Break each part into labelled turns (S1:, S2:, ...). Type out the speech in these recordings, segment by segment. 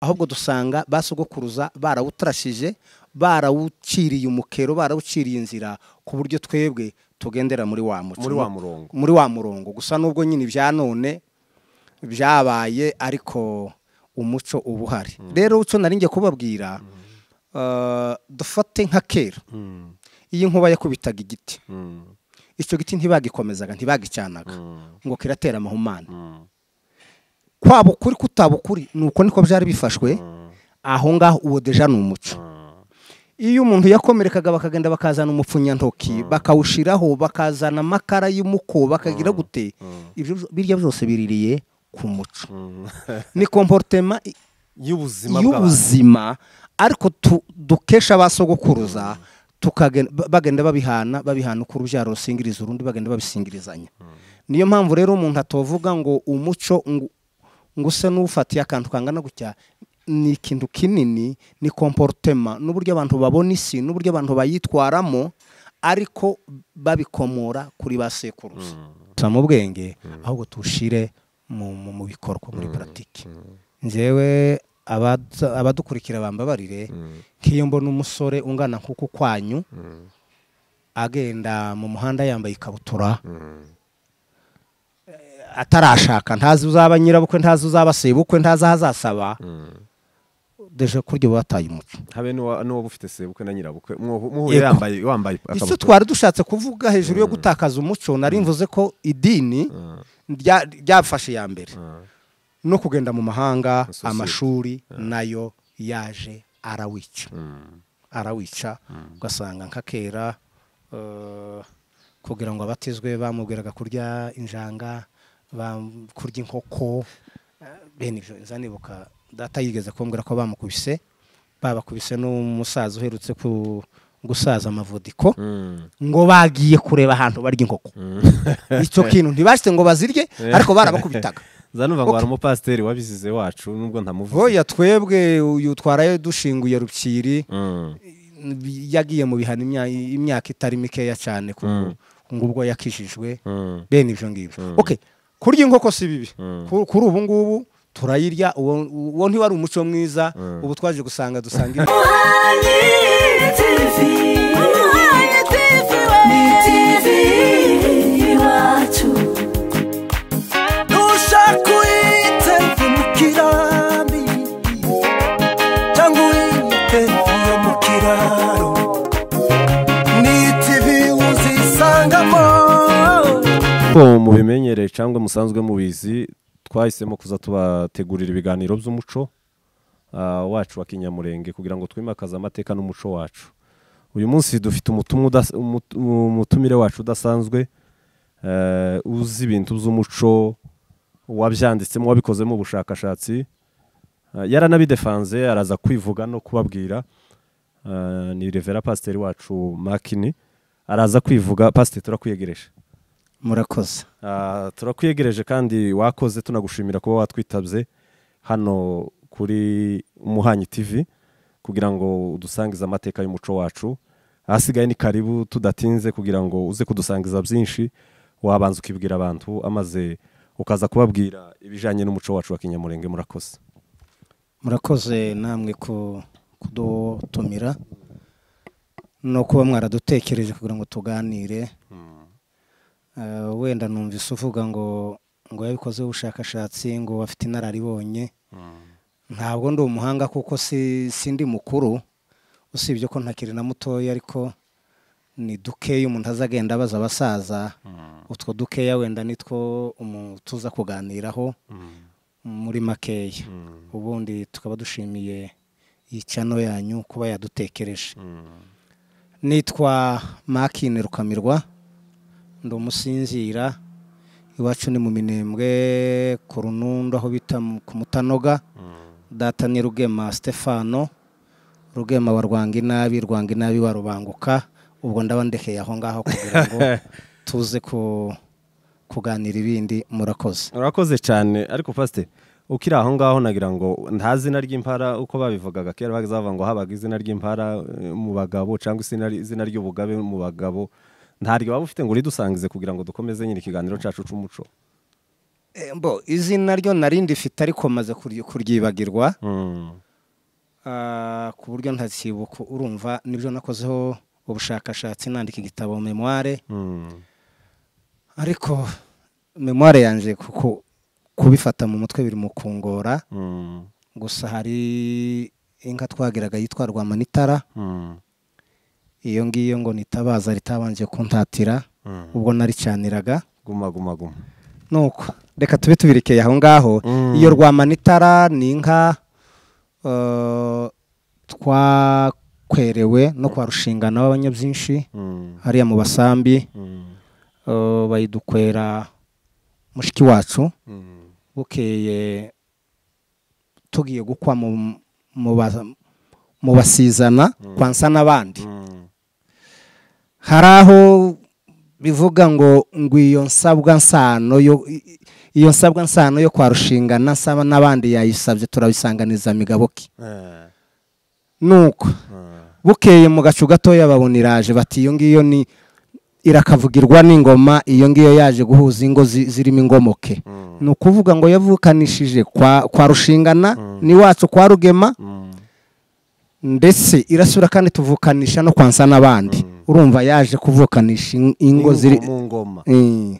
S1: ahubwo dusanga basogokuruza barawutarashije barawuciriye umukero barawuciriye inzira ku buryo twebwe tugendera muri wa murongo muri wa murongo gusa n'ubwo nyine ibya none byabaye ariko umuco uba uhari mm. rero uco nari kubabwira mm. eh, dufate nka kera mm. iyi nkuba yakubitaga igiti icyo giti ntibagikomezaga ntibagicanaga ngo kiratera amahumane kwaba ukuri kutaba ukuri ni uko niko byari bifashwe ah. aho ngaho uwo deja ni umuco ah. iyo umuntu yakomerekaga bakagenda bakazana umupfunyantoki ah. bakawushyiraho bakazana amakara y'umuko bakagira gute birya byose biririye ku muco mm. ni komporutema y'ubuzima ariko dukesha abasogokuruza mm. bagenda babihana babihana uko urubyaro rusingiriza urundi bagenda babisingirizanya mm. niyo mpamvu rero umuntu atovuga ngo umuco ngo use n'ufatiye akantu kangana gutya ni ikintu kinini ni komporutema n'uburyo abantu babona isi n'uburyo abantu bayitwaramo ariko babikomora kuri ba sekuruza mm. mm. mu bwenge ahubwo tushire mu bikorwa muri mm. paratike ngewe abadukurikira bambabarire nk'iyo mbona umusore ungana nk'uku kwanyu agenda mu muhanda yambaye ikabutura atarashaka ntazi uzaba nyirabukwe ntazi uzaba sebukwe ntazi aho deje kurya wataye umuco
S2: habe n'uwo ufite sebukwe na nyirabukwe muhuye yambaye wambaye icyo twari
S1: dushatse kuvuga hejuru yo hmm. gutakaza umuco nari hmm. mvuze ko idini hmm. ryafashe iya mbere no kugenda mu mahanga amashuri nayo yaje arawica arawica ugasanga nka kera eh, kugira ngo abatizwe bamubwiraga kurya injanga kurya inkoko bene eh, ibyo nzanibuka data yigeze kumbwira ko bamukubise babakubise n'umusaza uherutse ku gusaza amavudiko mm. ngo bagiye kureba ahantu barya inkoko mm. icyo kintu ntibasite ngo bazirye ariko barabakubitaga
S2: zanova ngo hari umupasiteri wabizize wacu nubwo ntamuvuze oya
S1: twebwe uyu twarayo dushinguye rukiri mm.
S2: yagiye mu bihano
S1: imyaka itari mikeya cyane ngo ubwo yakijijwe bene ibyo ngibyo kurya inkoko si bibi mm. kuri ubu ngubu turayirya uwo ntiwari umuco mwiza mm. ubu twaje gusanga dusanga dusangira
S2: musanzwe mubizi twahisemo kuza tubategurira ibiganiro by'umuco uh, wacu wa kinyamurenge kugira ngo twimakaze amateka n'umuco wacu uyu munsi dufite umutumire wacu udasanzwe uh, uzi ibintu by'umuco wabyanditsemo wabikozemo ubushakashatsi uh, yaranabidefanze araza kwivuga no kubabwira ni revera pasiteri wacu makini araza kwivuga pasiteri turakwiyegereje murakoze ah, turakwiyegereje kandi wakoze tunagushimira kuba watwitabye hano kuri umuhanyi tivi kugira ngo udusangize amateka y'umuco wacu ahasigaye ni karibu tudatinze kugira ngo uze kudusangiza byinshi wabanza ukibwira abantu amaze ukaza kubabwira ibijyanye n'umuco wacu wa kinyamurenge murakoze
S1: murakoze namwe kudutumira ni kuba mwaradutekereje kugira ngo tuganire hmm. Eh, wenda numvise uvuga ngo ngo yabikozeho ubushakashatsi ngo afite inararibonye hmm. ntabwo ndi umuhanga kuko si ndi mukuru usibye ko ntakiri na mutoya ariko ni dukeya umuntu azagenda abaza abasaza hmm. utwo dukeya wenda nitwo tuza kuganiraho hmm. muri makeya ubundi tukaba dushimiye icyano yanyu kuba yadutekereje nitwa makine rukamirwa ndi umusinzira iwacu ni mu minembwe ku runundo aho bita ku mutanoga mm. data ni rugema stefano rugema wa rwanga inabi rwanga inabi wa rubanguka
S2: ubwo ndabandekeye aho ngaho kugira ngo tuze kuganira ibindi murakoze murakoze cyane ariko pasite ukiri aho ngaho nagira ngo nta zina ry'impara uko babivugaga kera bazavuga ngo habaga izina ry'impara eh, mu bagabo cyangwa izina ry'ubugabe mu bagabo ntabwo waba ufite ngo uridusangize kugira ngo dukomeze nyine ikiganiro cyacu cy'umuco eh, mbo izina ryo narindi ifite ariko maze kuryibagirwa hmm.
S1: ah, ku buryo ntakibuka urumva nibyo nakozeho ubushakashatsi nandika igitabo memoire hmm. ariko memoire yanjye kubifata mu mutwe biri mu kungora hmm. gusa hari inka twageraga yitwa rwamanitara iyo ngiyo ngo nitabaza ritabanje kuntatira mm. ubwo naricaniraga
S2: guma guma guma nuko reka tube tubirekeye aho ngaho mm. iyo
S1: rwamanitara ni inka uh, twakwerewe no kwa rushingana w'abanyabyinshi mm. hariya mu basambi uh, bayidukwera mushiki wacu bukeye tugiye gukwa
S2: mu basizana kwansa
S1: n'abandi hari aho bivuga ngo ngo iyo nsabwa nsano yo iyo nsabwa nsano yo kwarushingana nsaba n'abandi yayisabye turabisanganiza migaboke eh. nuko eh. bukeye mu gacu gatoya babona bati iyo ngiyo ni irakavugirwa n'ingoma iyo ngiyo yaje guhuza ingo zirimo ingomoke mm. ni ukuvuga ngo yavukanishije kwa rushingana mm. ni kwa rugema mm. ndetse irasura kandi tuvukanisha no kwansa n'abandi urumva yaje kuvukanisha ingo ziri mu
S2: ngoma eh.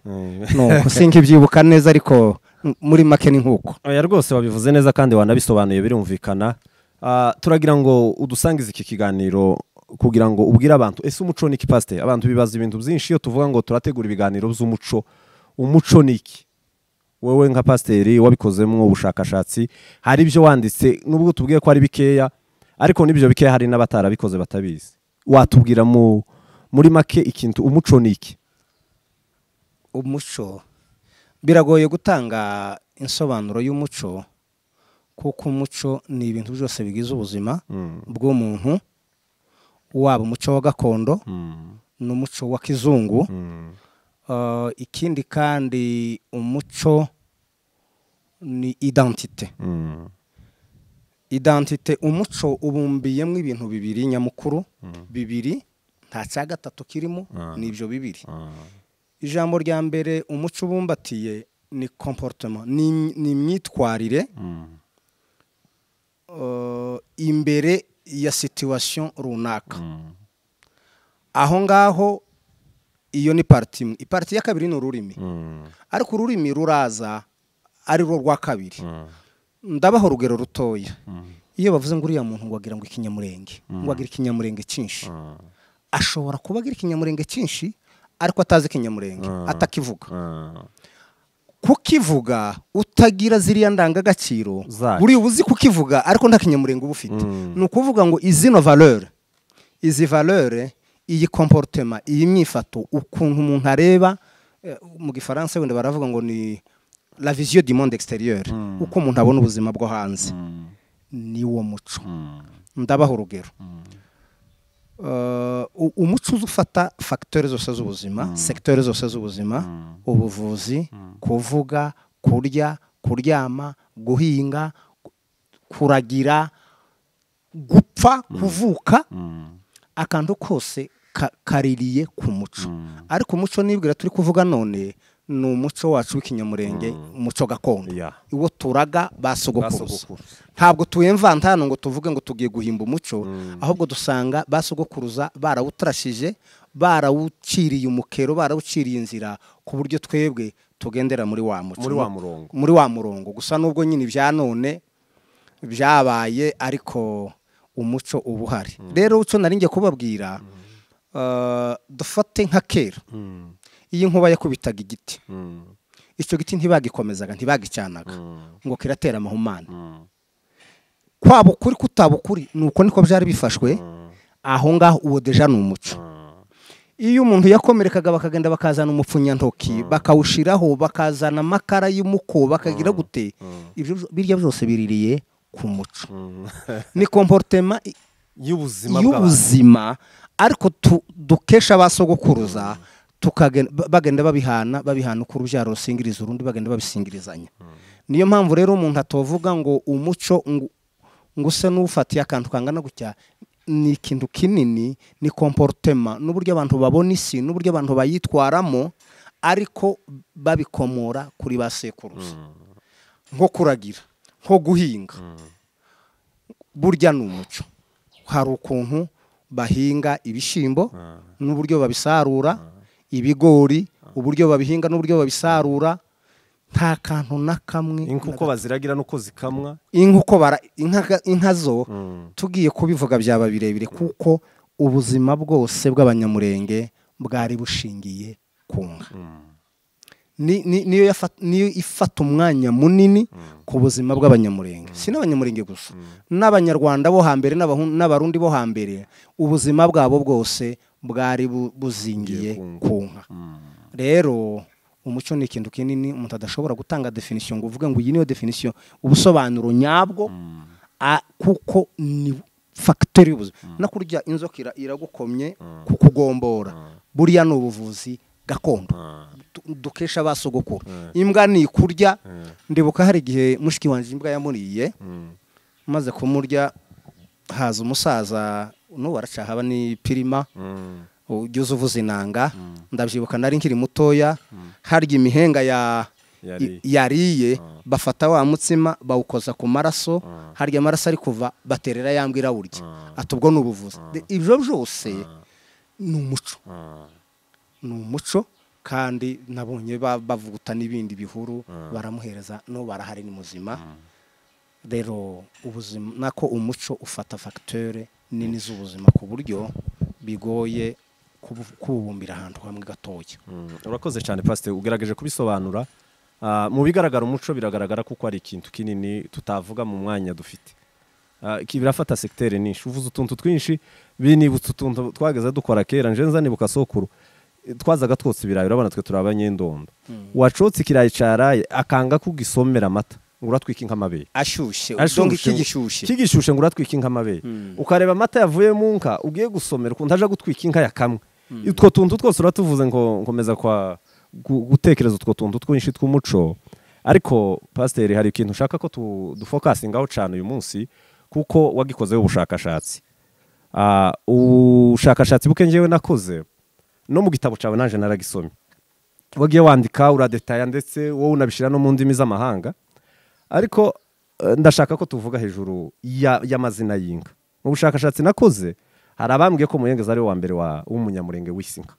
S2: eh. si
S1: ibyibuka neza ariko muri make ni nk'uko
S2: oya rwose wabivuze neza kandi wanabisobanuye birumvikana ah, turagira ngo udusangize iki kiganiro kugira ngo ubwire abantu ese umuco ni iki abantu bibaza ibintu byinshi iyo tuvuga ngo turategura ibiganiro by'umuco umuco ni iki wowe nka pasiteri wabikozemo ubushakashatsi hari ibyo wanditse nubwo tubwiye ko ari bikeya ariko n'ibyo bikeya hari n'abatarabikoze batabizi watubwira mu muri make ikintu umuco ni iki
S1: umuco biragoye gutanga insobanuro y'umuco kuko umuco ni ibintu byose bigize ubuzima mm. bw'umuntu waba umuco wa gakondo mm. n'umuco wa kizungu mm. uh, ikindi kandi umuco ni idantite idantite umuco ubumbiyemo ibintu bibiri nyamukuru bibiri nta cya gatatu kirimo ah. ni
S2: ibyo bibiri ah.
S1: ijambo rya mbere umuco ubumbatiye ni komporutema ni imyitwarire hmm. uh, imbere ya situwasiyo runaka hmm. aho ngaho iyo ni pariti imwe ipariti ya kabiri ni ururimi hmm. ariko ururimi ruraza ari rwo rwa kabiri ndabaho urugero rutoya iyo bavuze ngo uriya muntu wagira ngo ikinyamurenge wagira ikinyamurenge cyinshi ashobora kuba agira ikinyamurenge cyinshi ariko atazi ikinyamurenge ah. atakivuga ah. kukivuga utagira ziriya ndangagaciro buri uzi kukivuga ariko nta kinyamurenge uba ufite mm. ni ukuvuga ngo izino valere izi valere iyi komporutema iyi myifato ukuntu umuntu areba eh, mu gifaransa wenda baravuga ngo ni la viziyo du monde exterieur mm. uko umuntu abona ubuzima bwo hanze mm. niwo muco ndabaha urugero Uh, umuco uza ufata fagitori zose z'ubuzima mm. segiteri zose z'ubuzima mm. ubuvuzi mm. kuvuga kurya kuryama guhinga kuragira gupfa kuvuka akantu kose kaririye ku muco ariko umuco nibwira turi kuvuga none ni umuco wacu w'ikinyamurenge mm. umuco gakondo uwo turaga basogokuruza ntabwo tuye mvantano ngo tuvuge ngo tugiye guhimba umuco mm. ahubwo dusanga basogokuruza barawutarashije barawuciriye umukero barawuciriye inzira ku buryo twebwe tugendera muri wa murongo muri wa murongo gusa n'ubwo nyine ibya none byabaye ariko umuco uba uhari mm. rero uco nari ngiye kubabwira eh, dufate nka kera iyo inkuba yakubitaga igiti hmm. icyo giti ntibagikomezaga ntibagicyanaga hmm. ngo kiratera amahumane hmm. kwaba ukuri kutaba ukuri ni uko niko byari bifashwe aho ngaho uwo deja ni umuco iyo umuntu yakomerekaga bakagenda bakazana umupfunyantoki bakawushyiraho bakazana amakara y'umuko bakagira gute birya byose biririye ku muco ni komporutema y'ubuzima ariko dukesha ba sogokuruza bagenda babihana babihana uko urubyaro rusingiriza urundi bagenda babisingirizanya niyo mpamvu rero umuntu atovuga ngo umuco ngo use n'ufatiye akantu kangana gutya ni ikintu kinini ni komporutema n'uburyo abantu babona isi n'uburyo abantu bayitwaramo ariko babikomora kuri ba sekuruza nko kuragira nko guhinga burya ni umuco hari ukuntu bahinga ibishyimbo n'uburyo babisarura ibigori uburyo babihinga n'uburyo babisarura nta kantu na kamwe inka uko
S2: baziragira n'uko zikamwa
S1: inka inka zo hmm. tugiye kubivuga byaba birebire kuko ubuzima bwose bw'abanyamurenge bwari bushingiye ku nka hmm. niyo ifata umwanya munini hmm. ku buzima bw'abanyamurenge si n'abanyamurenge gusa n'abanyarwanda bo hambere n'abarundi bo hambere ubuzima bwabo bwose bwari buzingiye ku nka hmm. rero umuco ni ikintu kinini umuntu adashobora gutanga definisiyo ngo uvuge ngo iyi niyo definisiyo ubusobanuro nyabwo hmm. kuko ni fagiteri y'ubuzima hmm. no kurya inzoka iragukomye kukugombora buriya ni ubuvuzi gakondo dukesha basogokuru imbwa ni kurya ndibuka hari igihe mushiki wanjye imbwa yamuriye maze kumurya haza umusaza baracyaha haba ni pirima ujya mm. uza inanga mm. ndabyibuka nari nkiri mutoya mm. harya imihenga ya yariye bafata wa mutsima bawukoza ku maraso harya amaraso ari kuva baterera yambwira burya ati ubwo ni ubuvuzi ibyo byose ni umuco ni umuco kandi nabonye bavuguta n'ibindi bihuru baramuhereza no barahari ni muzima rero ubuzima nako umuco ufata fagiture nini z'ubuzima ku buryo bigoye kububumbira ahantu hamwe gatoya mm,
S2: urakoze cyane pasite ugerageje kubisobanura ah, mu bigaragara umuco biragaragara kuko ari ikintu kinini tutavuga mu mwanya dufite ah, birafata segiteri nyinshi uvuze utuntu twinshi binibutsa utuntu twageze dukora kera njenza nibuka sokuru twazaga twotsa ibirayi urabona twe turi abanyendondo mm. wacotse ikirayi cyaraye akanga kugisomera amata nguratwike nk'amabere
S1: ashyushye iki gishyushye kigishyushye
S2: nguratwike nk'amabere hmm. ukareba amata yavuye mu nka ugiye gusomera ukuntu aje gutwika inka yakamwe hmm. utwo tuntu twose uratuvuze ngo nkomeza kwa gutekereza utwo tuntu twinshi tw'umuco ariko pasiteri hari ikintu ushaka ko dufokasingaho cyane uyu munsi kuko wagikozeho ubushakashatsi ah, ubushakashatsi buke ngewe nakoze no mu gitabo cyawe naje naragisomye wagiye wandika uradetaya ndetse wowe unabishyira no mu ndimi z'amahanga ariko eh, ndashaka ko tuvuga hejuru y'amazina y'inka mu bushakashatsi nakoze hari abambwiye ko muyengezi ari wa mbere w'umunyamurenge w'isinka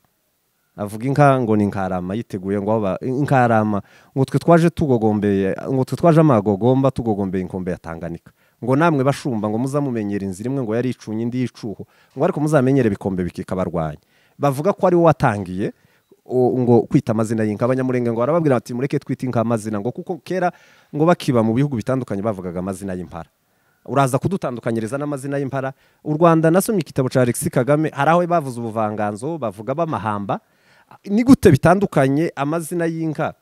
S2: avuga inka ngo ni inkarama yiteguye ngo inkarama ngo twe twaje tugogombeye ngo twe twaje amagogomba tugogombeye inkombe yatanganika. ngo namwe bashumba ngo muzamenyere inzira imwe ngo yari icunye indi y'icuho ngo ariko muzamenyere ibikombe bikikabarwanya bavuga ko ari we watangiye ngo kwita amazina y'inka abanyamurenge ngo barababwira bati mureke twite inka amazina ngo kuko kera ngo bakiba mu bihugu bitandukanye bavugaga amazina y'impara uraza kudutandukanyiriza n'amazina y'impara u rwanda nasomye igitabo cya alexis kagame hari aho bavuze ubuvanganzo bavuga b'amahamba ni gute bitandukanye amazina y'inka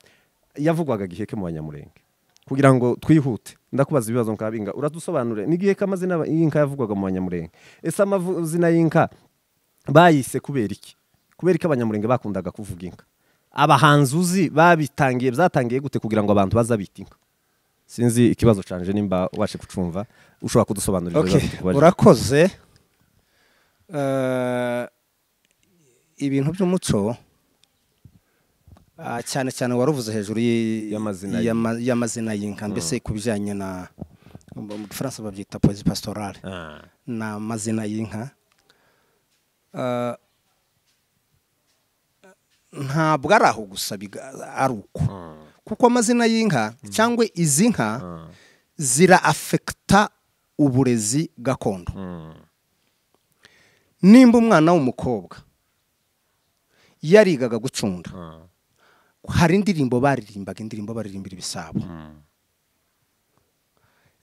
S2: yavugwaga giheke mu banyamurenge kugira ngo twihute ndakubaza ibibazo nkabinga uradusobanure n'igiheke amazina y'inka yavugwaga mu banyamurenge ese amazina y'inka bayise kubera iki kubera ko abanyamurenge bakundaga kuvuga inka abahanzi uzi babitangiye byatangiye gute kugira ngo abantu bazabite inka sinzi ikibazo canje nimba ubashe kucumva ushobora kudusobanurira urakoze eh,
S1: ibintu by'umuco ah, cyane cyane waruvuze hejuru y'amazina y'inka mm. mbese ku bijyanye na mu gifaransa babyita poezi pasitorale ah. ni amazina y'inka ah, ntabwo ari aho gusa ari uko hmm. kuko amazina y'inka hmm. cyangwa izi nka hmm. zira afekita uburezi gakondo nimba umwana w'umukobwa yarigaga gucunda hari indirimbo baririmbaga indirimbo baririmbira ibisabo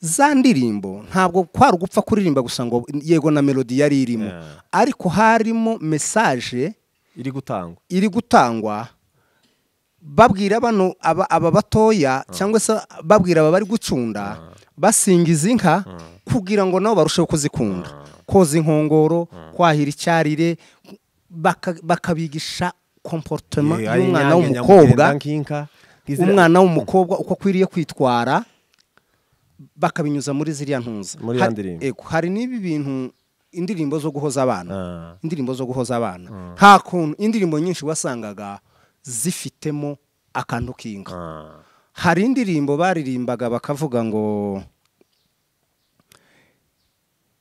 S1: za ndirimbo ntabwo kwari ugupfa kuririmba gusa ngo yego na melodi yari irimo ariko harimo mesaje iri gutangwa iri gutangwa babwira bano aba batoya ah. cyangwa se babwira aba bari gucunda ah. basingiza inka ah. kugira ngo nabo barusheho kuzikunda koza inkongoro kwahira icyarire bakabigisha komporotema y'umwana w'umukobwa umwana w'umukobwa uko akwiriye kwitwara bakabinyuza muri ziriya ntunzi hari n'ibi bintu indirimbo zo guhoza abana ah. indirimbo zo guhoza abana ah. nta kuntu indirimbo nyinshi wasangaga zifitemo akantu k'inka ah. hari indirimbo baririmbaga bakavuga ngo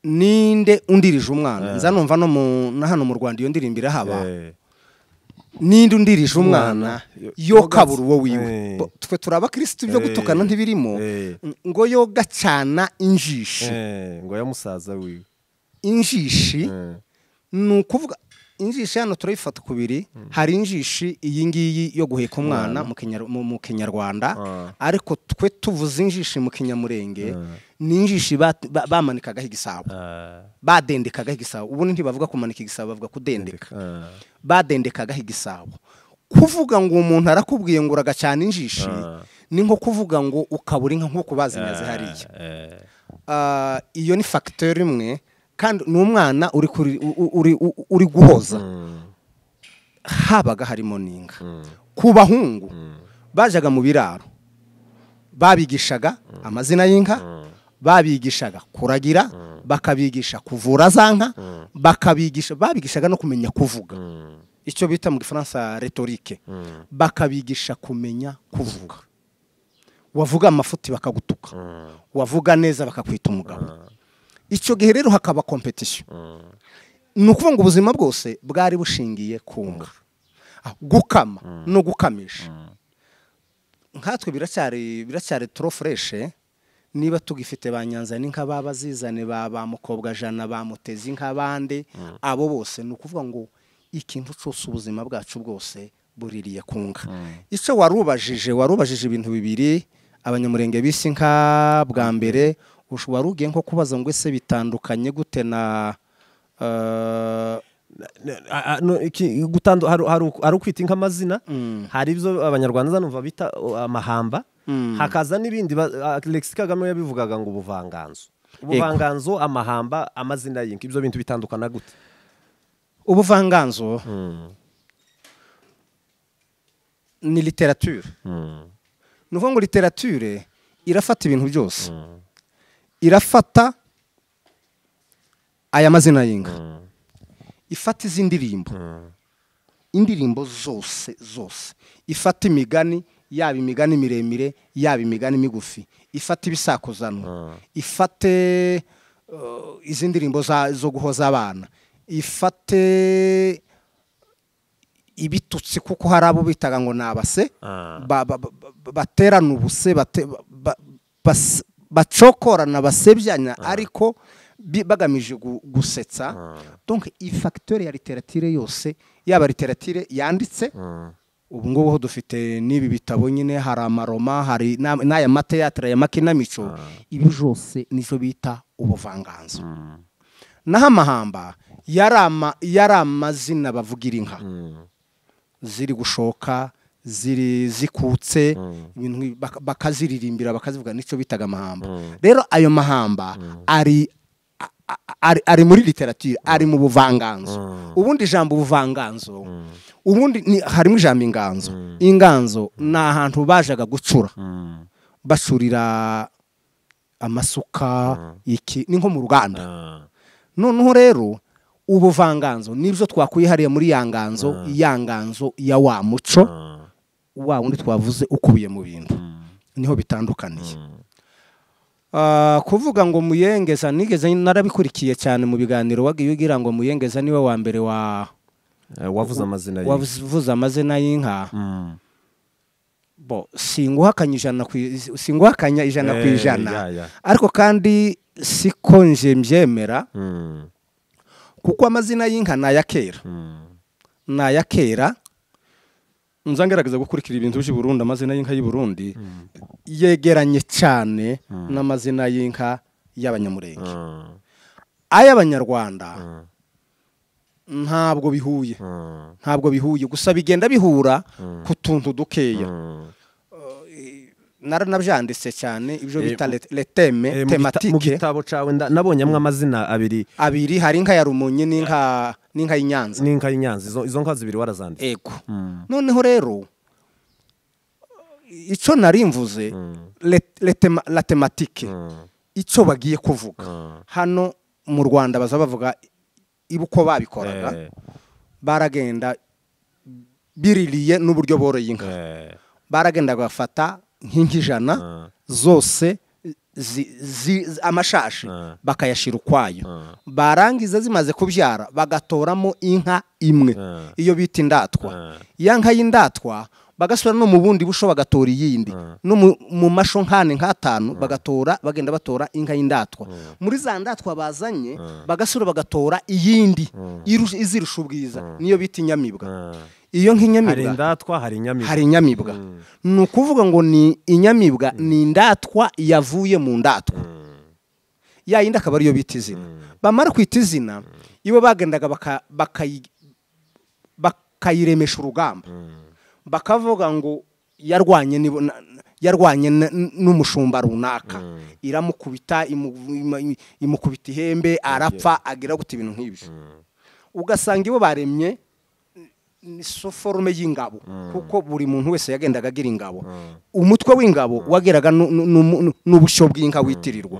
S1: ninde undirije umwana eh. nza numva no na hano mu rwanda iyo ndirimbo irahaba eh. ninde undirije umwana yo kabura uwo wiwe eh. twe turi
S2: abakirisitu byo gutukana ntibirimo ngo
S1: yo gacana injishi ngo ya
S2: wiwe
S1: injishi mm. ni ukuvuga injishi hano turayifata kubiri mm. hari injishi iyi ngiyi yo guheka mm. umwana mu kinyarwanda ariko twe tuvuze injishi mu kinyamurenge ni injishi bamanikagaho igisabo badendekagaho igisabo ubundi ntibavuga kumanika igisabo bavuga kudendeka badendekagaho igisabo kuvuga ngo umuntu arakubwiye ngo uraga cyane injishi ni nko kuvuga ngo ukabura inka nk'uko bazinyaze eh,
S2: hariya eh.
S1: Ah, iyo ni fagiteri imwe kandi ni umwana uri guhoza hmm. habaga harimo n'inka hmm. ku bahungu hmm. bajyaga mu biraro babigishaga amazina y'inka babigishaga kuragira bakabigisha kuvura za nka bakabigisha babigishaga no kumenya kuvuga icyo bita mu gifaransa retorike bakabigisha kumenya kuvuga wavuga amafuti bakagutuka wavuga neza bakakwita umugabo icyo gihe rero hakaba kompetisiyo mm. ni ukuvuga ngo ubuzima bwose bwari bushingiye ku nka ah, gukama mm. no gukamisha mm. nkatwe biracyari biracyari turo fureshe eh? niba tugifite ba nyanza ni nka ba bazizane ba ba mukobwa jana ba mutezi nk'abandi abo bose ni ukuvuga ngo ikintu cyose ubuzima bwacu bwose buririye ku nka icyo warubajije warubajije ibintu bibiri abanyamurenge bisi nka bwa mbere ushobora ugiye nko kubaza ngo ese
S2: bitandukanye gute na hari ukwita inka amazina mm. hari ibyo abanyarwanda zanumva bita amahamba mm. hakaza n'ibindi Alexis kagame yabivugaga ngo ubuvanganzo ubuvanganzo amahamba amazina y'inka ibyo bintu bitandukana gute ubuvanganzo mm. ni literature ni ukuvuga
S1: ngo literature irafata ibintu byose irafata aya mazina y'inka ifata izi ndirimbo indirimbo zose zose ifata imigani yaba imigani miremire yaba imigani migufi ifata ibisakuzanwa ifate eh, izi ndirimbo zo guhoza abana ifate ibitutsi kuko hari abo bitaga ngo ni abase ah. baterana ubuse bacokorana basebyanya ah. ariko bagamije gusetsa ah. donc iyi fagitire ya literatire yose yaba literatire yanditse ah. ubu ngubu dufite n'ibi bitabo nyine hari amaroma hari n'aya mateyatire ya makinamico ibi byose nizo bita ubuvanganzo hmm. naho amahamba yari amazina bavugira inka hmm. ziri gushoka ziri zikutse mm. bakaziririmbira bakazivuga nicyo bitaga amahamba mm. rero ayo mahamba mm. ari ari muri literatire ari mu buvanganzo ubundi ijambo ubuvanganzo ubundi harimo ijambo inganzo inganzo ni ahantu bajaga gucura bacurira amasuka iki ni nko mu ruganda noneho rero ubuvanganzo nibyo twakuye hariya muri ya nganzo ya nganzo ya wa muco wa wundi twavuze ukubiye mu bintu niho bitandukaniye ah, kuvuga ngo muyengeza nigeze narabikurikiye cyane mu biganiro wagiye ugira ngo muyengeza niwe wa mbere wa wavuze eh, amazina wavuze amazina y'inka hmm. singuhakanya ijana ku ijana eh, ariko kandi siko nje mbyemera hmm. kuko amazina y'inka ni aya kera hmm. ni aya kera nza gukurikira ibintu by'i Burundi amazina y'inka y'i Burundi mm. yegeranye cyane mm. n'amazina y'inka y'abanyamurenge mm. ay'abanyarwanda ntabwo bihuye ntabwo bihuye gusa bigenda bihura ku tuntu dukeya naranabyanditse cyane ibyo eh, bita leteme tematike mu eh, gitabo cyawe nabonyemo
S2: amazina abiri abiri hari inka ya rumunyi n'inka n'inka y'inyanza n'inka y'inyanza izo nka zibiri warazanditse yego hmm. noneho rero
S1: icyo narimvuze hmm. la tematike hmm. icyo bagiye kuvuga hano mu rwanda baza bavuga uko babikoraga eh. baragenda biririye n'uburyo boroye inka eh. baragenda bafata nk'inka ijana zose amashashi ah. bakayashyira ukwayo ah. barangiza zimaze kubyara bagatoramo inka
S2: imwe ah.
S1: iyo bita indatwa iya nka y'indatwa bagasura no mu bundi busho bagatora iyindi no mu masho nkane nk'atanu bagatora bagenda batora inka y'indatwa muri za ndatwa bazanye bagasura bagatora iyindi izirusha ubwiza niyo bita inyamibwa iyo nk'inyamibwa hari indatwa hari inyamibwa hari inyamibwa hmm. ni ukuvuga ngo ni inyamibwa hmm. ni indatwa yavuye mu ndatwa hmm. ya yindi akaba ariyo bita izina bamara kwita izina iyo bagendaga bakayiremesha urugamba bakavuga ngo yarwanye yarwanye n'umushumba runaka iramukubita imukubita ihembe arapfa agira gute ibintu nk'ibyo ugasanga ibo baremye ni forume y'ingabo mm. kuko buri muntu wese yagendaga agira ingabo mm. umutwe w'ingabo mm. wageraga n'ubusho bw'inka witirirwa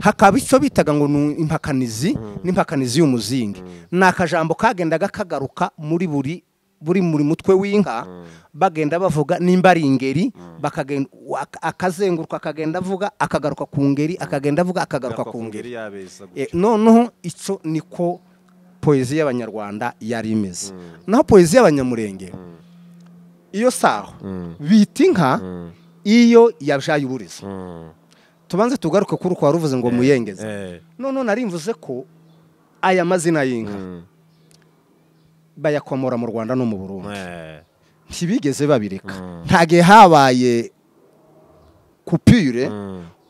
S1: hakaba icyo bitaga ngo ni impakanizi n'impakanizi y'umuzingi ni akajambo kagendaga kagaruka muri buri buri muri mutwe w'inka bagenda bavuga nimba ari ingeri akazenguruka akagenda avuga akagaruka ku ngeri akagenda avuga akagaruka ku ngeri eh, noneho icyo niko poeziya y'abanyarwanda yari imeze mm. naho poeziya y'abanyamurenge mm. iyo saho mm. bita inka iyo yabyaye uburiza tubanze tugaruke kuri uko wari uvuze ngo eh, muyengeze eh. none narimvuze ko aya mazina y'inka bayakomora mu rwanda no mu burundi eh. ntibigeze babireka ntage habaye
S2: kupire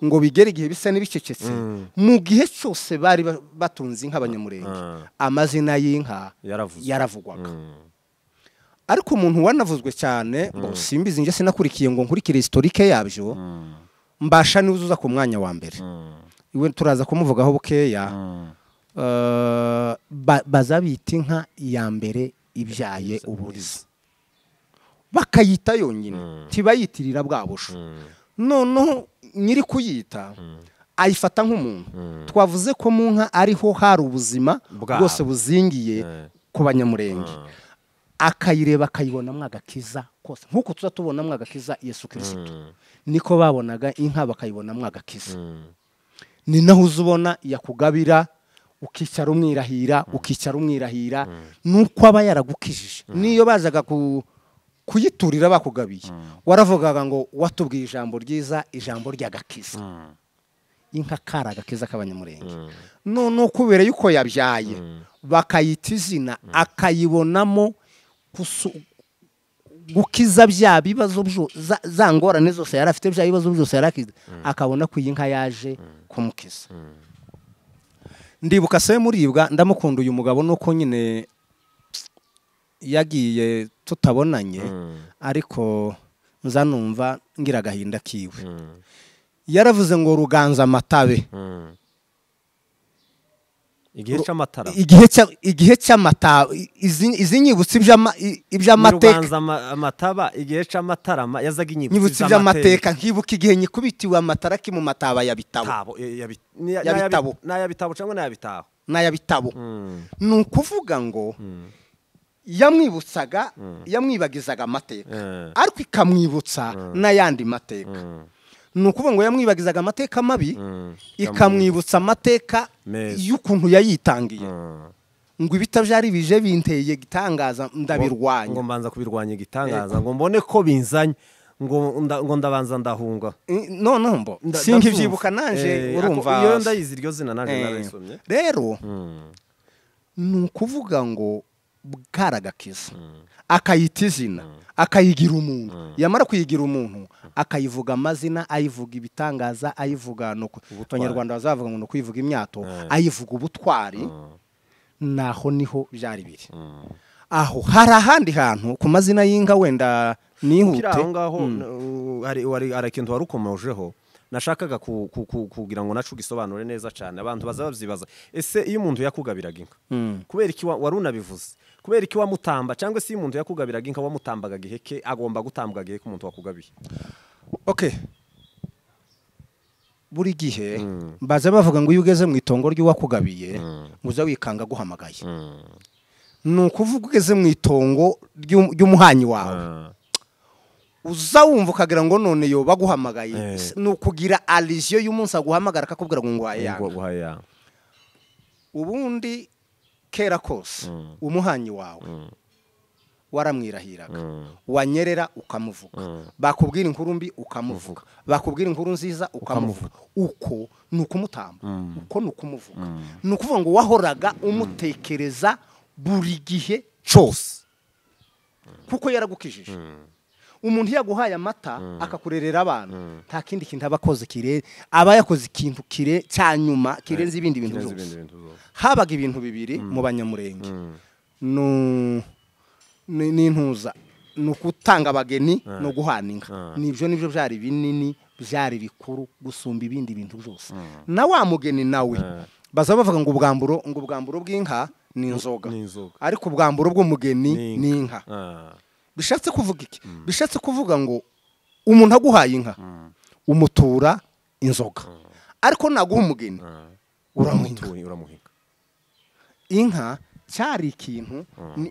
S1: ngo bigere igihe bisa n'ibicecetse mm. mu gihe cyose bari batunze inka abanyamurenge mm. amazina y'inka
S2: yaravugwaga mm.
S1: ariko umuntu wanavuzwe cyane ngo simbizi njye sinakurikiye ngo nkurikire historike yabyo mbasha niwuzuza ku mwanya wa mbere iwe turaza kumuvugaho bukeya uh, bazabita inka ya mbere ibyaye uburiza bakayita yonyine ntibayitirira bwa busho noneho nyiri kuyita hmm. ayifata nk'umuntu hmm. twavuze ko mu nka ariho hari ubuzima bwose buzingiye eh. ku banyamurenge hmm. akayireba akayibonamo agakiza kose nk'uko tuza tubonamo agakiza yesu kirisito niko babonaga inka bakayibonamo agakiza ni naho uza ubona yakugabira ukicara umwirahira ukicara umwirahira nuko aba yaragukijije niyo bazaga ku kuyiturira bakugabiye mm. waravugaga ngo watubwiye ijambo ryiza ijambo ry'agakiza mm. inka kari agakiza k'abanyamurenge mm. noneho kubera yuko yabyaye bakayita izina akayibonamo gukiza bya bibazo za ngorane zose yari afite bya bibazo byose yari akize akabona ko iyi nka yaje kumukiza ndibuka se muribwa ndamukunda uyu mugabo nuko nyine yagiye tutabonanye mm. ariko nzanumva ngira agahinda kiwe mm. yaravuze ngo ruganza amatabe mm.
S2: igihe igihe cy'amataba izi nyibutso iby'amateka igihe cy'amatarama yazaga inyibutso iby'amateka nkibuka igihe nyikubitiwe amataraki mu mataba ya bitabo n'ayabitabo cyangwa
S1: n'ayabitaho n'ayabitabo ni ukuvuga ngo yamwibutsaga mm. yamwibagizaga amateka mm. ariko ikamwibutsa mm. n'ayandi mateka ni ukuvuga ngo yamwibagizaga amateka mabi ikamwibutsa amateka
S2: y'ukuntu yayitangiye ngo ibitabyara bije binteye gitangaza ndabirwanya ngo mbanza kubirwanya igitangaza eh. ngo mbone ko binzanye ngo ndabanza ndahunga
S1: none mbo nkibyibuka naje eh, urumva iyo ndayizi iryo zina naje eh. narisomye rero ni ukuvuga ngo bwaragakiza mm. akayita izina mm. akayigira umuntu mm. yamara kuyigira umuntu akayivuga amazina ayivuga ibitangaza ayivuga abanyarwanda bazavuga ngo ni ukuyivuga imyato ayivuga ubutwari naho niho byari biri aho hari ahandi hantu ku mazina y'inka wenda nihute aho ngaho
S2: uh, hari ikintu warukomojeho nashakaga kugira ngo nacu ugisobanure neza cyane abantu baza babyibaza ese iyo umuntu yakugabiraga inka kubera iki wari unabivuze kubera iki wamutamba cyangwa se iyo umuntu yakugabiraga inka wamutambaga ke agomba gutambwa agaheke umuntu wakugabiye oke buri gihe hmm.
S1: baza bavuga ngo iyo ugeze mu itongo ry'uwakugabiye ngo hmm. uze wikanga aguhamagaye hmm. ni ukuvuga ugeze mu itongo
S2: ry'umuhanyi
S1: wawe uza wumva ukagira ngo none yo baguhamagaye ni ukugira aliziyo y'umunsi aguhamagara akakubwira ngo nguhaye
S2: yanga
S1: ubundi kera kose mm. umuhanyi wawe mm. waramwirahiraga mm. wanyerera ukamuvuga bakubwira inkuru mbi ukamuvuga bakubwira inkuru nziza ukamuvuga uko ni ukumutamba uko ni ukumuvuga ni ukuvuga ngo wahoraga umutekereza buri gihe cyose kuko yaragukijije umuntu iyo aguhaye amata mm. akakurerera abana mm. nta kindi kintu aba akoze kire aba yakoze ikintu kire cya nyuma kirenze eh, ibindi bintu byose habaga ibintu bibiri mm. mu banyamurenge n'intuza ni ukutanga abageni eh. no guhana inka eh. nibyo nibyo byari binini byari bikuru gusumba ibindi bintu byose na wa mugeni nawe baza bavuga ngo ubwamburo ngo ubwamburo bw'inka ni inzoga ariko ubwamburo bw'umugeni ni inka bishatse kuvuga iki bishatse kuvuga ngo umuntu aguhaye inka umutura inzoga ariko naguha
S2: umugeni uramuhinga
S1: inka cyari ikintu mm.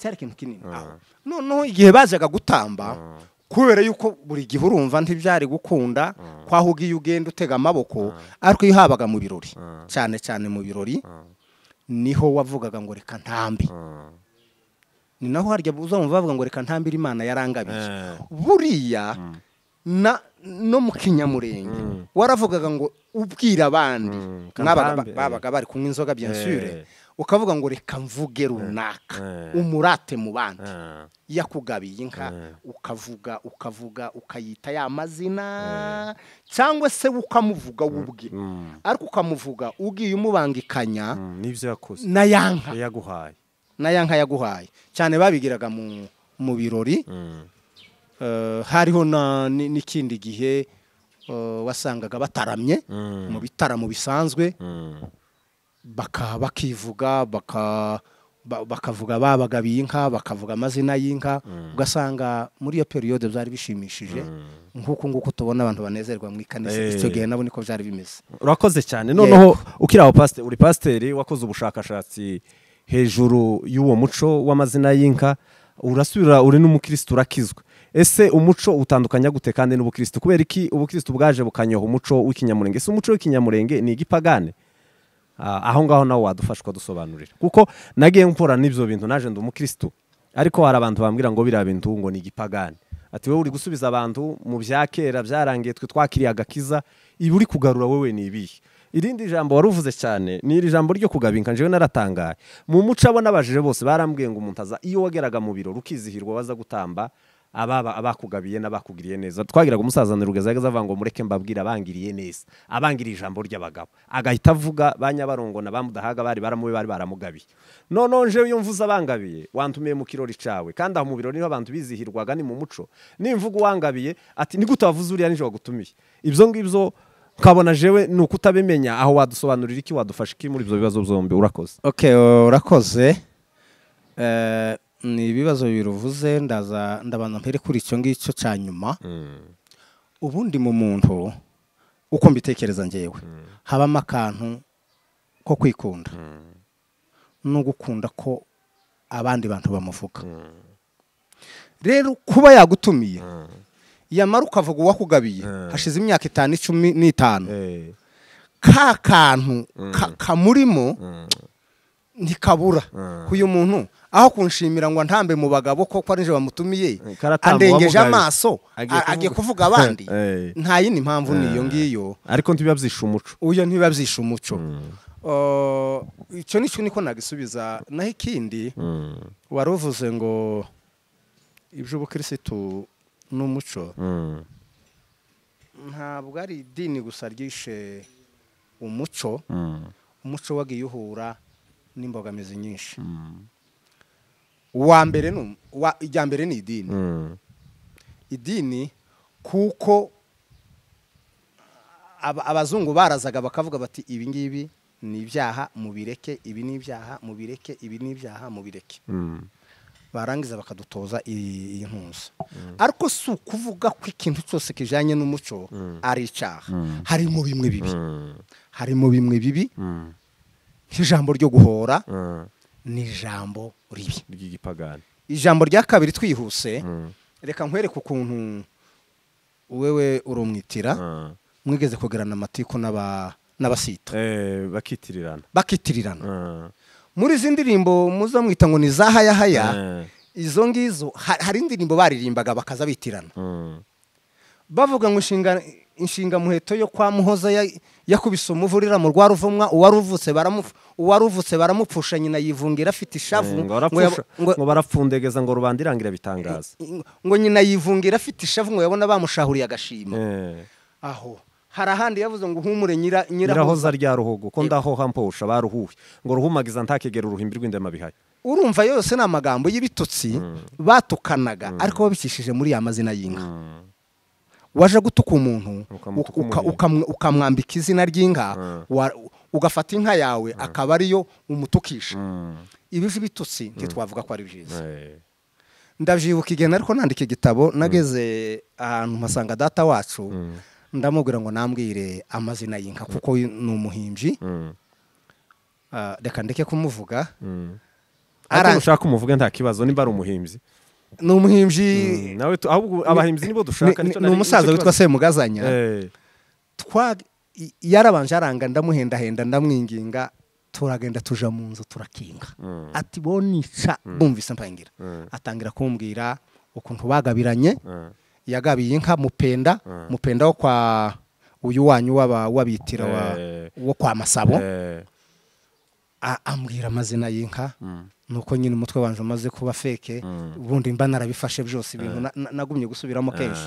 S1: cyari ikintu kinini mm. noneho igihe bazaga gutamba mm. kubera yuko buri gihe urumva ntibyari gukunda kwahuga iyo ugenda utega amaboko ariko iyo habaga mu birori cyane cyane mu birori niho wavugaga ngo reka ntambe ni naho harya uzamva bavuga ngo reka ntambire imana yarangabiye eh. buriya mm. no mu kinyamurenge mm. waravugaga ngo ubwira abandi mm. babaga bari kunywa inzoga byasure eh. ukavuga ngo reka mvuge eh. runaka umurate mu bandi yakugabiye inka ukavuga ukavuga ukayita ya mazina cyangwa se ukamuvuga wubwe ariko ukamuvuga ugiye umubangikanya n'ibyo na ya nka yaguhaye n'aya nka yaguhaye cyane babigiraga mu mu birori mm. eh, hariho na n'ikindi gihe eh, wasangaga bataramye mm. mu bitaramo bisanzwe mm. bakivuga baka bakavuga babagabiye inka bakavuga amazina y'inka ugasanga muri iyo periyode byari bishimishije nk'uko nguko tubona abantu banezerwa mu ikanisa eh. icyo gihe nabo niko byari bimeze
S2: urakoze cyane noneho ukiri aho pasiteri uri pasiteri wakoze ubushakashatsi hejuru y'uwo muco w'amazina y'inka urasubira uri n'umukirisitu urakizwa ese umuco utandukanya gute kandi n'ubukirisitu kubera iki ubukirisitu bwaje bukanyoha umuco w'ikinyamurenge si umuco w'ikinyamurenge ni igipagane ah, aho ngaho nawe wadufashwa dusobanurira kuko nagiye mpura n'ibyo bintu naje ndi umukirisitu ariko hari abantu bambwira ngo biriya bintu ngo ni igipagane ati wowe uri gusubiza abantu mu bya kera byarangiye twe twakiriye agakiza ibi uri kugarura wowe ni ibihe irindi jambo waruvuze cyane ni iri jambo ryo kugabinka njewe naratangaye mu muco abo nabajije bose barambwiye ngo umuntu aza iyo wageraga mu biro rukizihirwa baza gutamba ababa abakugabiye n'abakugiriye neza twagiraga umusazana rugeza yagaza avanga ngo mureke mbabwira abangiriye neza abangiriye ijambo ry'abagabo agahita avuga banyabarongo na bamudahaga bari baramubi bari baramugabiye noneho nje uyu mvuza abangabiye wantumiye mu kirori cawe kandi aho mu biro niho abantu bizihirwaga ni mu muco nimvuga uwangabiye ati nigute wavuze uriya nje wagutumiye ibyo ngibyo ukabona jewe ni uko utabimenya aho wadusobanurira iki wadufasha iki muri ibyo bibazo byombi urakoze oke urakoze eh, ni
S1: ibibazo biruvuze ndaza ndabanza mpere kuri icyo ngicyo cya nyuma hmm. ubundi mu muntu uko mbitekereza ngewe hmm. habamo akantu ko kwikunda hmm. no gukunda ko abandi bantu bamuvuga rero kuba yagutumiye yamara ukavuga uwakugabiye eh. hashize imyaka itanu icumi n'itanu eh. ka kantu mm. kamurimo mm. ntikabura mm. uyu muntu aho kunshimira ngo ntambe mu bagabo ko nijoro bamutumiye eh, andengeje amaso agiye kuvuga abandi
S2: nta yindi mpamvu niyo ngiyo ariko ntibibabyishe umuco uyu ntibibabyishe umuco
S1: icyo nicyo niko nagisubiza naho ikindi wari uvuze ngo iby'ubukirisitu n'umuco hmm. ntabwo ari idini gusa ryishe umuco hmm. umuco wagiye uhura n'imbogamizi nyinshi hmm. ijya mbere ni idini idini kuko abazungu barazaga bakavuga bati ibi ngibi ni ibyaha mubireke ibi ni ibyaha mubireke ibi ni ibyaha mubireke barangiza bakadutoza iyi ntuza ariko si ukuvuga ko ikintu cyose kijyanye n'umuco ari icyaha harimo bimwe bibi harimo bimwe bibi nk'ijambo ryo guhora ni ijambo ribi ry'igipagani ijambo rya kabiri twihuse reka nkwereke ukuntu wewe urumwitira mwigeze kugerana amatiku n'abasita eh, bakitirirana bakitirirana eh. muri izi ndirimbo muzamwita ngo ni za hayahaya eh. izo ngizo hari indirimbo baririmbaga bakaza bitirana hmm. bavuga ngo inshinga muheto yo kwa muhoza yakubise umuvurira mu rwaruvumwa uwaruvutse baramupfusha nyina yivungira afite ishavu eh, ngo
S2: barapfundegeza ngo rubanda irangira bitangaza
S1: ngo nyina yivungira afite ishavu ngo yabona bamushahuriye agashima eh. aho hari ahandi yavuze ngo uhumure nyirahoza
S2: rya ruhogo ko ndahoha mposha baruhuhe ngo ruhumagiza ntakegera uruhimbi rw'indema bihaye urumva yose ni amagambo y'ibitutsi mm. batukanaga mm. ariko babikishije muri ya mazina y'inka mm. waje gutuka
S1: umuntu ukamwambika izina ry'inka ugafata inka yawe akaba ariyo umutukisha ibivi bitutsi ntitwavuga ko ari byiza eh. ndabyibuka igenda ariko nandika igitabo nageze ahantu mpasanga data wacu ndamubwira ngo nambwire amazina y'inka kuko ni umuhinji mm.
S2: ah, reka ndeke kumuvuga mm. ariko ushaka umuvuga nta kibazo niba ari umuhimbyi ni umuhimbyi mm. abahimbyi nibo dushaka ni umusaza witwa semugazanya eh.
S1: yarabanje aranga ndamuhendahenda ndamwinginga turagenda tuja mu nzu turakinga ati bonisha bumvise mpangira atangira kumbwira ukuntu bagabiranye yagabiye inka mupenda ah. mupenda wo kwa uyu wanyu w'abitira eh. wo kwa masabo eh. ambwira amazina y'inka hmm. nuko nyine umutwe wanjye umaze kuba feke hmm. ubundi mba narabifashe byose ibintu eh. nagumye gusubiramo kenshi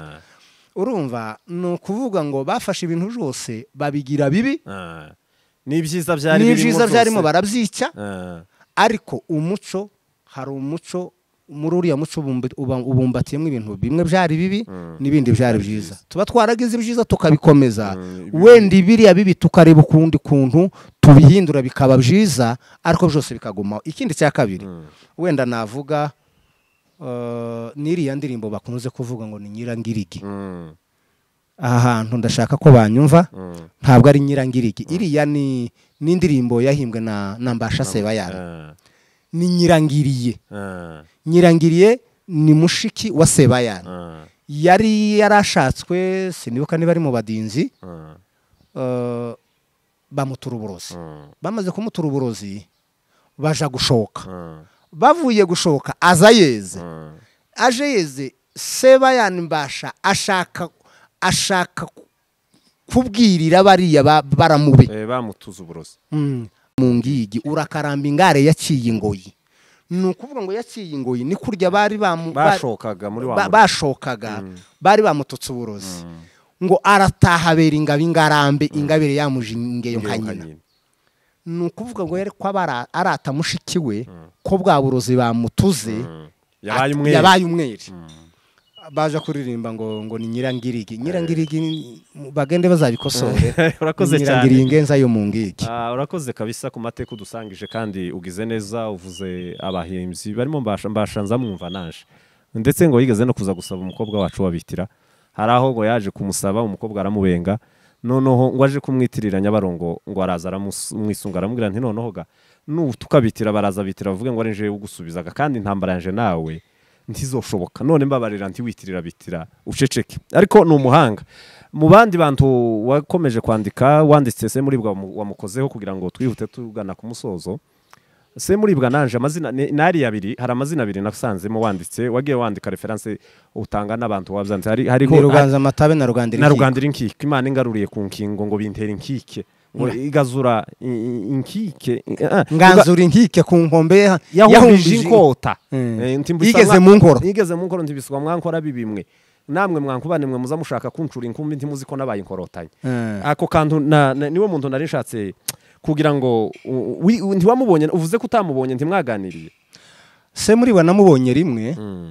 S1: urumva ni ukuvuga ngo bafashe ibintu byose babigira bibi
S2: n'ibyiza byarimo barabyicya
S1: ariko umuco hari umuco muri uriya muco ubumbatiyemo ibintu bimwe byari bibi
S2: mm. n'ibindi byari
S1: byiza tuba twaragize ibyiza tukabikomeza mm, wenda ibiriya bibi tukareba ukundi kuntu tubihindura bikaba byiza ariko byose bikaguma ikindi cya kabiri mm. wenda navuga uh, n'iriya ndirimbo bakunze kuvuga ngo ni nyirangirigi aha hantu ndashaka ko banyumva ntabwo ari nyirangirigi iriya ni n'indirimbo yahimbwe na mbasha sebayara eh. ni nyirangiriye ah. nyirangiriye ni mushiki wa sebayani ah. yari yarashatswe sinibuka niba ari mu badinzi ah. eh, bamutura uburozi bamaze kumutura uburozi baja gushoka bavuye gushoka aza yeze aje yeze sebayani mbasha ashaka ashaka kubwirira bariya baramube
S2: eh, bamutuza uburozi
S1: mm. mu ngigi urakaramba ingare yaciye ingoyi ni ukuvuga ngo yaciye ingoyi ni kurya bari bashokaga mm. bari bamututse uburozi mm. ngo arataha abera ingabo ingarambe mm. ingabire yamuje ingeyo nka nyina ni ukuvuga ngo yari ko arata mushiki we ko bwa burozi bamutuze
S2: yabaye
S1: umwere baje kuririmba ngo ngo ni nyirangirigi eh. nyirangirigi bagende bazabikosore urakoze cyane nyirangirigi ingenza yo mu ngiki
S2: ah, urakoze kabisa ku mateka udusangije kandi ugize neza uvuze abahimbyi barimo mbasha nzamwumva nanje ndetse ngo yigeze no kuza gusaba umukobwa wacu wabitira hari aho ngo yaje kumusaba umukobwa aramubenga noneho ngo aje kumwitirira nyabarongo ngo araza aramwisunga aramubwira nti noneho ga n'ubu baraza bitira bavuge ngo arinjire gusubizaga kandi intambara yanje nawe ntizoshoboka none mbabarira ntiwitirira bitira uceceke ariko ni umuhanga mu bandi bantu wakomeje kwandika wanditse se muri bwa wamukozeho kugira ngo twihute tugana ku musozo se muribwa naje amazina nari abiri hari amazina abiri nasanzemo wanditse wagiye wandika reference utanga n'abantu wabyanditse hariho ruganza matabe na rugandira inkiko imana ingaruriye ku nkingo ngo bintere inkike igazura inkike nganzura
S1: inkike ku nkombe yahumbije inkota yigeze mu nkoro
S2: yigeze mu nkoro ntibiswa mwankora bibimwe namwe mwankubane mwe muza mushaka kuncura inkumbi ntimuzi ko nabaye inkorotanye eh. ako kantu niwe muntu nari nshatse kugira ngo ntiwamubonye uvuze ko utamubonye ntimwaganiriye se muriba namubonye rimwe hmm.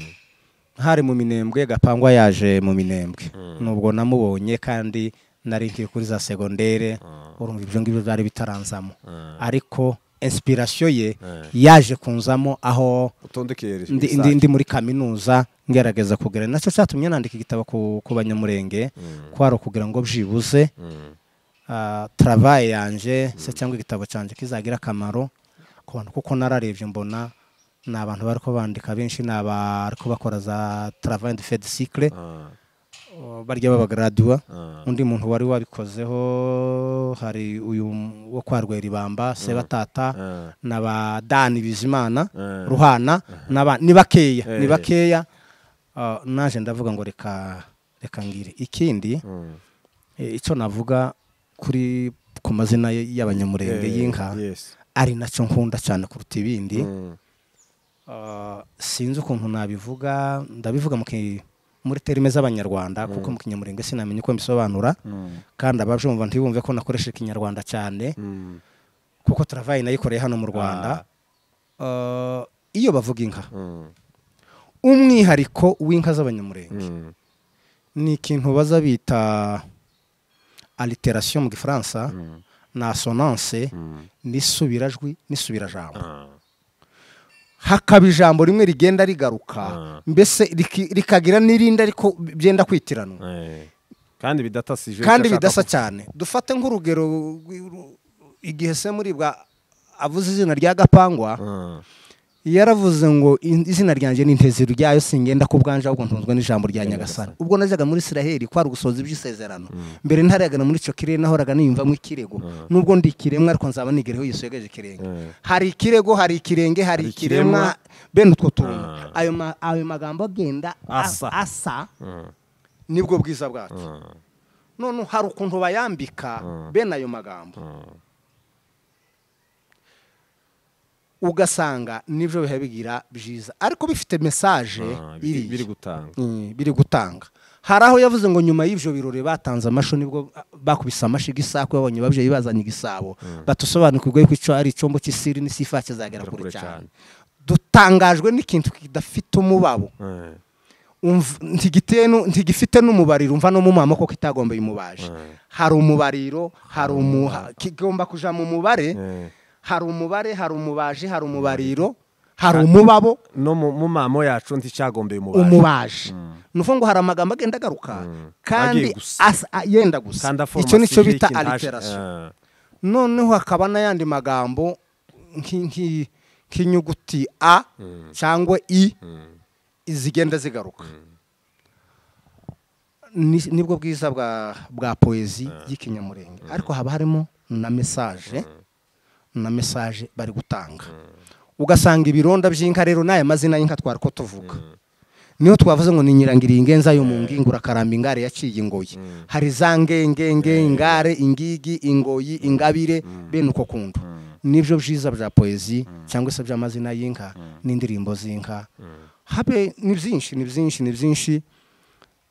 S2: hari mu minembwe gapangwa yaje mu minembwe hmm.
S1: nubwo namubonye kandi naringiye kuri za segondere mm. urumva ibyo ngibyo byari bitaranzamo mm. ariko inspiration ye mm. yaje kunzamo aho ndi muri kaminuza ngerageza kugera nacyo cyatumye nandika igitabo ku banyamurenge ko hari ukugira ngo byibuze ah, travaye yanjye se cyangwa igitabo cyanjye kizagira akamaro ku bantu kuko nararebye mbona ni abantu bari bandika benshi ni abari bakora za travaye de fede cycle ah. barya babagaraduwa ah. undi muntu wari wabikozeho hari uyu wo kwa rweribamba ah. sebatata ah. na ba dani bizimana ruhana ni bakeya ni eh. bakeya naje ndavuga ngo reka reka ngire ikindi e, icyo navuga kuri ku mazina y'abanyamurenge eh, y'inka ari nacyo nkunda cyane kuruta ibindi sinzi ukuntu nabivuga ndabivuga mu muri terime z'abanyarwanda kuko mm. mu kinyamurenge sinamenye uko mbisobanura mm. kandi abaje bumva ntibumve ko nakoresheje ikinyarwanda cyane mm. kuko turavaye nayikoreye hano mu rwanda ah. uh, iyo bavuga inka umwihariko w'inka z'abanyamurenge ni ikintu baza bita aliterasiyo mu gifaransa na asonanse n'isubirajwi n'isubirajambo ah. hakaba ijambo rimwe rigenda rigaruka ah. mbese rikagira n'irindi ariko byenda kwitiranwa eh.
S2: kandi bidatasa kandi bidasa cyane
S1: dufate nk'urugero igihe se muribwa avuze izina rya gapangwa ah. yaravuze ngo izina ryanjye ni inteziro ryayo singenda ku bwanjye ahubwo ntunzwe n'ijambo rya nyagasara ubwo najyaga muri israheli kwari gusoza iby'isezerano mm. mbere ntarayagana muri icyo kirere nahoraga niyumvamo ikirego mm. nubwo ndi ikiremwa ariko nzaba nigereho yisogeje ikirenge mm. hari ikirego hari ikirenge hari ikiremwa bene utwo tuntu ayo magambo agenda asa nibwo bwiza bwacu none hari ukuntu bayambika bene ayo magambo ugasanga nibyo biba bigira byiza ariko bifite mesaje ah, biri gutanga eh, biri gutanga hari aho yavuze ngo nyuma y'ibyo birori batanze amashyo nibwo bakubise amashyi igisaku babonye babyeyi bazanye igisabo hmm. batusobanukirwe ko icyo ari icyombo cy'isiri n'isifa kizagera kure cyane dutangajwe n'ikintu kidafite umubabo eh. ntigifite n'umubariro umva no mu mama koko itagombeye umubaje eh. hari umubariro hari umuha ah. kigomba kujya mu mubare hari umubare hari umubaji hari umubariro hari umubabo no mu mamo yacu nticyagombeye umubaji umubaji mm. ni ngo hari amagambo agenda agaruka mm. kandi yenda gusa icyo nicyo bita aliterasiyo eh. noneho hakaba n'ayandi magambo nk'inyuguti a mm. cyangwa i zigenda zigaruka nibwo bwiza bwa bwa poezi eh. y'ikinyamurenge ariko haba harimo na mesaje na mesaje bari gutanga ugasanga ibironda by'inka rero n'aya mazina y'inka twari ko tuvuga niyo twavuze ngo ni nyirangiringenza yo mu ngingo urakaramba ingare yaciye ingoyi hari za ngengenge ingare ingigi ingoyi ingabire bene uko kundi nibyo byiza bya poezi cyangwa se by'amazina y'inka n'indirimbo z'inka habe ni byinshi ni byinshi ni byinshi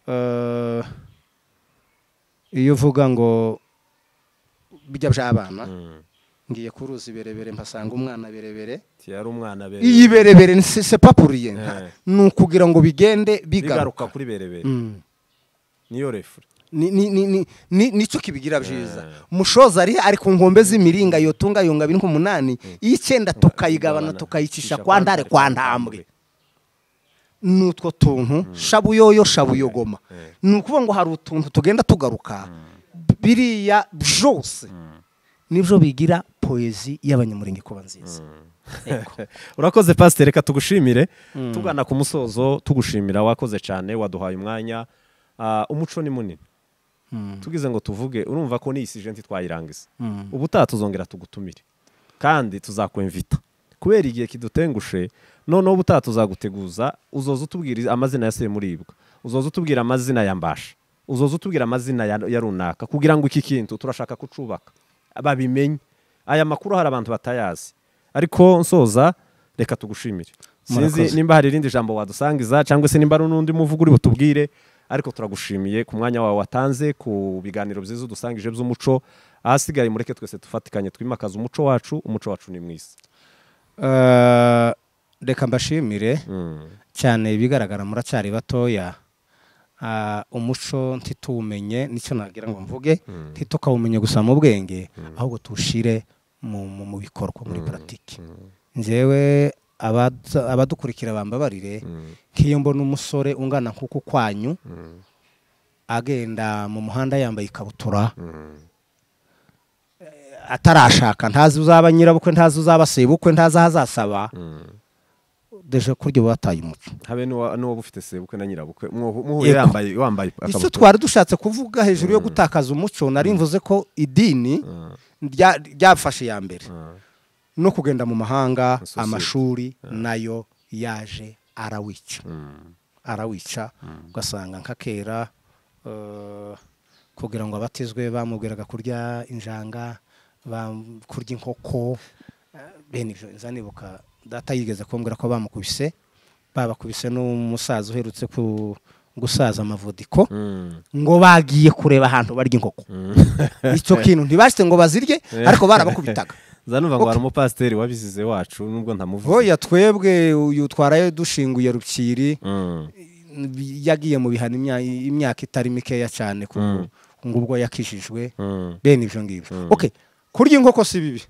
S1: eh, iyo uvuga ngo bijya by'abana ngiye ku ruzi berebere mpasanga umwana berebere iyi berebere ni sepapuriye eh. ni ukugira ngo bigende bigaruka kuri berebere mm. niyo refure nicyo
S2: kibigira byiza eh.
S1: mushoza ari ari ku nkombe z'imiringa yotunga yunga biri nk'umunani iy'icyenda mm. tukayigabana tukayicisha kwa ndare kwa ntambwe ni utwo tuntu mm. shabuyoyo shabuyogoma eh. ni ukuvuga ngo hari utuntu tugenda tugaruka biriya byose nibyo bigira poezi
S2: y'abanyamurenge kuba nziza mm. urakoze pasite reka tugushimire mm. tugana ku musozo tugushimira wakoze cyane waduhaye umwanya ah, umuco ni munini mm. tugize ngo tuvuge urumva ko n'iyi sijenti twayirangiza ubutaha tuzongera tugutumire kandi tuzakwemvita kubera igihe kidutengushe noneho ubutaha tuzaguteguza uzoza utubwira amazina ya semuribwa uzoza utubwira amazina ya mbasha uzoza utubwira amazina ya runaka kugira ngo iki kintu turashaka kucubaka babimenye aya makuru hari abantu batayazi ariko nsoza reka tugushimire sinzi nimba hari irindi jambo wadusangiza cyangwa se nimba ari n'undi muvugo uri butubwire ariko turagushimiye ku mwanya wawe watanze ku biganiro byiza udusangije by'umuco ahasigaye mureke twese dufatikanye twimakaza umuco wacu umuco wacu ni mwiza eh, reka mbashimire hmm.
S1: cyane ibigaragara muracyari batoya ah, umuco ntitumenye nicyo nagira ngo mvuge hmm. ntitukabumenye gusa mu bwenge hmm. ahubwo tuwushyire mu bikorwa muri mm, paratike mm. ngewe abadukurikira bambabarire mm. nk'iyo mbona umusore ungana nkuko kwanyu agenda mu muhanda yambaye ikabutura eh, atarashaka ntazi uzaba nyirabukwe ntazi uzaba sebukwe ntazi aho deje kurya wataye umuco
S2: habe n'uwaba ufite sebukwe na nyirabukwe muhuye yambaye wambaye icyo twari
S1: dushatse kuvuga hejuru yo mm. gutakaza umuco nari mm. mvuze ko idini mm. ryafashe ya mbere no kugenda mu mahanga amashuri nayo yaje arawica arawica ugasanga nka kera uh, kugira ngo abatizwe bamubwiraga kurya injanga kurya inkoko eh, bene ibyo nzanibuka data yigeze kumbwira ko bamukubise babakubise n'umusaza uherutse ku gusaza amavudiko mm. ngo bagiye kureba ahantu
S2: barya inkoko mm. icyo kintu ntibasite ngo bazirye ariko barabakubitaga zanova ngo umupasiteri wabizize wacu nubwo ntamuvuze hoya
S1: twebwe utwarayo dushinguye rukiri mm.
S2: yagiye mu bihano imyaka itari mikeya cyane
S1: ngo ubwo yakishijwe bene ibyo ngibyo kurya inkoko si bibi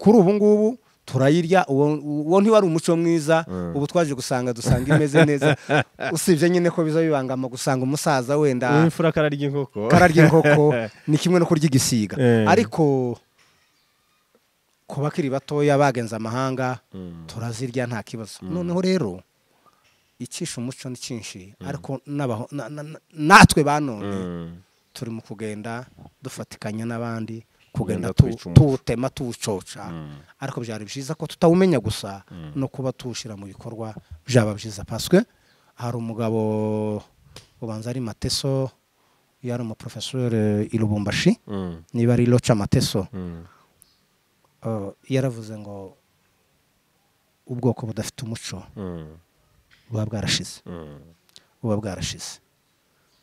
S1: kuri ubu ngubu turayirya uwo ntiwari umuco mwiza mm. ubu twaje gusanga dusanga imeze neza usibye nyine ko biza bibangama gusanga umusaza wenda
S2: imfura kararya inkoko kararya inkoko
S1: ni kimwe no kurya igisiga eh. ariko ku bakiri batoya bagenza amahanga mm. turazirya nta kibazo mm. noneho rero icyisha umuco ni cyinshi ariko natwe banone turi mu kugenda dufatikanya n'abandi kugenda tuwutema tuwucoca mm. ariko byari byiza ko tutawumenya gusa mm. no kuba tuwushyira mu bikorwa byaba byiza paswe hari umugabo ubanza ari mateso yari umuporofesori eh, i mm. niba ari roca mateso uh, yaravuze ngo ubwoko budafite umuco buba bwarashize buba bwarashize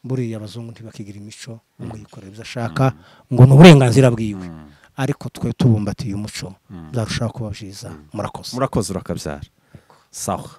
S1: buriya abazungu ntibakigira imico ngo mm. yikorera ibyo ashaka mm. ngo ni uburenganzira bwiwe mm. ariko twe tubumbatiye umuco byarushaho kuba byiza
S2: murakoze murakoze urakabyara sawa